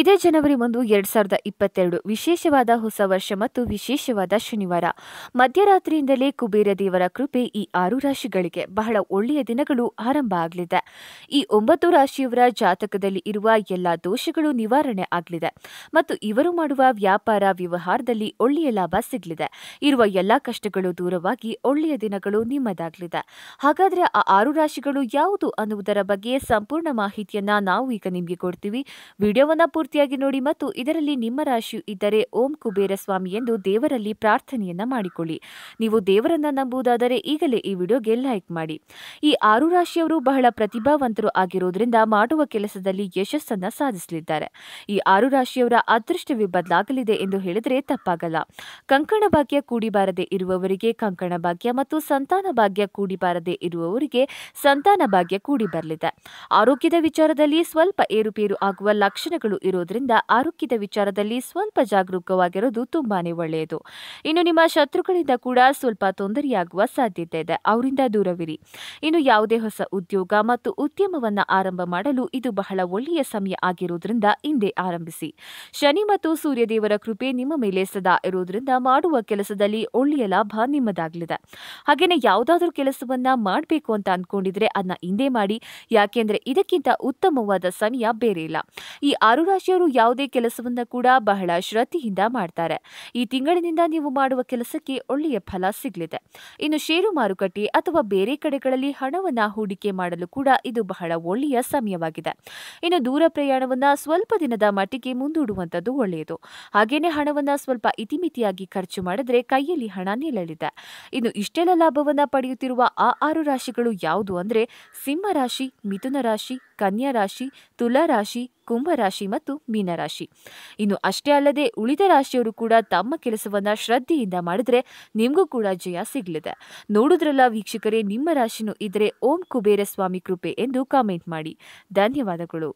ಇದೇ ಜನವರಿ ಒಂದು ಎರಡ್ ಸಾವಿರದ ಇಪ್ಪತ್ತೆರಡು ವಿಶೇಷವಾದ ಹೊಸ ವರ್ಷ ಮತ್ತು ವಿಶೇಷವಾದ ಶನಿವಾರ ಮಧ್ಯರಾತ್ರಿಯಿಂದಲೇ ಕುಬೇರ ದೇವರ ಕೃಪೆ ಈ ಆರು ರಾಶಿಗಳಿಗೆ ಬಹಳ ಒಳ್ಳೆಯ ದಿನಗಳು ಆರಂಭ ಆಗಲಿದೆ ಈ ಒಂಬತ್ತು ರಾಶಿಯವರ ಜಾತಕದಲ್ಲಿ ಇರುವ ಎಲ್ಲ ದೋಷಗಳು ನಿವಾರಣೆ ಆಗಲಿದೆ ಮತ್ತು ಇವರು ಮಾಡುವ ವ್ಯಾಪಾರ ವ್ಯವಹಾರದಲ್ಲಿ ಒಳ್ಳೆಯ ಲಾಭ ಸಿಗಲಿದೆ ಇರುವ ಎಲ್ಲ ಕಷ್ಟಗಳು ದೂರವಾಗಿ ಒಳ್ಳೆಯ ದಿನಗಳು ನಿಮ್ಮದಾಗಲಿದೆ ಹಾಗಾದರೆ ಆ ಆರು ರಾಶಿಗಳು ಯಾವುದು ಅನ್ನುವುದರ ಬಗ್ಗೆ ಸಂಪೂರ್ಣ ಮಾಹಿತಿಯನ್ನ ನಾವು ಈಗ ನಿಮಗೆ ಕೊಡ್ತೀವಿ ವಿಡಿಯೋವನ್ನು ನೋಡಿ ಮತ್ತು ಇದರಲ್ಲಿ ನಿಮ್ಮ ರಾಶಿಯು ಇದ್ದರೆ ಓಂ ಕುಬೇರ ಸ್ವಾಮಿ ಎಂದು ದೇವರಲ್ಲಿ ಪ್ರಾರ್ಥನೆಯನ್ನ ಮಾಡಿಕೊಳ್ಳಿ ನೀವು ದೇವರನ್ನ ನಂಬುವುದಾದರೆ ಈಗಲೇ ಈ ವಿಡಿಯೋಗೆ ಲೈಕ್ ಮಾಡಿ ಈ ಆರು ರಾಶಿಯವರು ಬಹಳ ಪ್ರತಿಭಾವಂತರು ಆಗಿರೋದ್ರಿಂದ ಮಾಡುವ ಕೆಲಸದಲ್ಲಿ ಯಶಸ್ಸನ್ನ ಸಾಧಿಸಲಿದ್ದಾರೆ ಈ ಆರು ರಾಶಿಯವರ ಅದೃಷ್ಟವೇ ಬದಲಾಗಲಿದೆ ಎಂದು ಹೇಳಿದರೆ ತಪ್ಪಾಗಲ್ಲ ಕಂಕಣ ಭಾಗ್ಯ ಕೂಡಿಬಾರದೆ ಇರುವವರಿಗೆ ಕಂಕಣ ಭಾಗ್ಯ ಮತ್ತು ಸಂತಾನ ಭಾಗ್ಯ ಕೂಡಿಬಾರದೆ ಇರುವವರಿಗೆ ಸಂತಾನ ಭಾಗ್ಯ ಕೂಡಿ ಬರಲಿದೆ ಆರೋಗ್ಯದ ವಿಚಾರದಲ್ಲಿ ಸ್ವಲ್ಪ ಏರುಪೇರು ಆಗುವ ಲಕ್ಷಣಗಳು ಇರೋದ್ರಿಂದ ಆರೋಗ್ಯದ ವಿಚಾರದಲ್ಲಿ ಸ್ವಲ್ಪ ಜಾಗರೂಕವಾಗಿರೋದು ತುಂಬಾನೇ ಒಳ್ಳೆಯದು ಇನ್ನು ನಿಮ್ಮ ಶತ್ರುಗಳಿಂದ ಕೂಡ ಸ್ವಲ್ಪ ತೊಂದರೆಯಾಗುವ ಸಾಧ್ಯತೆ ಇದೆ ಅವರಿಂದ ದೂರವಿರಿ ಇನ್ನು ಯಾವುದೇ ಹೊಸ ಉದ್ಯೋಗ ಮತ್ತು ಉದ್ಯಮವನ್ನು ಆರಂಭ ಮಾಡಲು ಇದು ಬಹಳ ಒಳ್ಳೆಯ ಸಮಯ ಆಗಿರುವುದರಿಂದ ಹಿಂದೆ ಆರಂಭಿಸಿ ಶನಿ ಮತ್ತು ಸೂರ್ಯದೇವರ ಕೃಪೆ ನಿಮ್ಮ ಮೇಲೆ ಸದಾ ಇರುವುದರಿಂದ ಮಾಡುವ ಕೆಲಸದಲ್ಲಿ ಒಳ್ಳೆಯ ಲಾಭ ನಿಮ್ಮದಾಗಲಿದೆ ಹಾಗೇನೆ ಯಾವುದಾದ್ರೂ ಕೆಲಸವನ್ನ ಮಾಡಬೇಕು ಅಂತ ಅನ್ಕೊಂಡಿದ್ರೆ ಅದನ್ನ ಹಿಂದೆ ಮಾಡಿ ಯಾಕೆಂದ್ರೆ ಇದಕ್ಕಿಂತ ಉತ್ತಮವಾದ ಸಮಯ ಬೇರೆ ಇಲ್ಲ ಈ ಆರು ರಾಶಿಯವರು ಯಾವುದೇ ಕೆಲಸವನ್ನ ಕೂಡ ಬಹಳ ಶ್ರದ್ಧೆಯಿಂದ ಮಾಡ್ತಾರೆ ಈ ತಿಂಗಳಿನಿಂದ ನೀವು ಮಾಡುವ ಕೆಲಸಕ್ಕೆ ಒಳ್ಳೆಯ ಫಲ ಸಿಗಲಿದೆ ಇನ್ನು ಷೇರು ಮಾರುಕಟ್ಟೆ ಅಥವಾ ಬೇರೆ ಕಡೆಗಳಲ್ಲಿ ಹಣವನ್ನ ಹೂಡಿಕೆ ಮಾಡಲು ಕೂಡ ಇದು ಬಹಳ ಒಳ್ಳೆಯ ಸಮಯವಾಗಿದೆ ಇನ್ನು ದೂರ ಪ್ರಯಾಣವನ್ನ ಸ್ವಲ್ಪ ದಿನದ ಮಟ್ಟಿಗೆ ಮುಂದೂಡುವಂಥದ್ದು ಒಳ್ಳೆಯದು ಹಾಗೇನೆ ಹಣವನ್ನ ಸ್ವಲ್ಪ ಇತಿಮಿತಿಯಾಗಿ ಖರ್ಚು ಮಾಡಿದ್ರೆ ಕೈಯಲ್ಲಿ ಹಣ ನಿಲ್ಲಲಿದೆ ಇನ್ನು ಇಷ್ಟೆಲ್ಲ ಲಾಭವನ್ನ ಪಡೆಯುತ್ತಿರುವ ಆ ಆರು ರಾಶಿಗಳು ಯಾವುದು ಅಂದ್ರೆ ಸಿಂಹ ರಾಶಿ ಮಿಥುನ ರಾಶಿ ಕನ್ಯಾ ರಾಶಿ ತುಲಾ ರಾಶಿ ಕುಂಭರಾಶಿ ಮತ್ತು ಮೀನರಾಶಿ ಇನ್ನು ಅಷ್ಟೇ ಅಲ್ಲದೆ ಉಳಿದ ರಾಶಿಯವರು ಕೂಡ ತಮ್ಮ ಕೆಲಸವನ್ನ ಶ್ರದ್ಧೆಯಿಂದ ಮಾಡಿದ್ರೆ ನಿಮಗೂ ಕೂಡ ಜಯ ಸಿಗಲಿದೆ ನೋಡುದ್ರಲ್ಲ ವೀಕ್ಷಕರೇ ನಿಮ್ಮ ರಾಶಿನೂ ಇದ್ರೆ ಓಂ ಕುಬೇರ ಸ್ವಾಮಿ ಕೃಪೆ ಎಂದು ಕಾಮೆಂಟ್ ಮಾಡಿ ಧನ್ಯವಾದಗಳು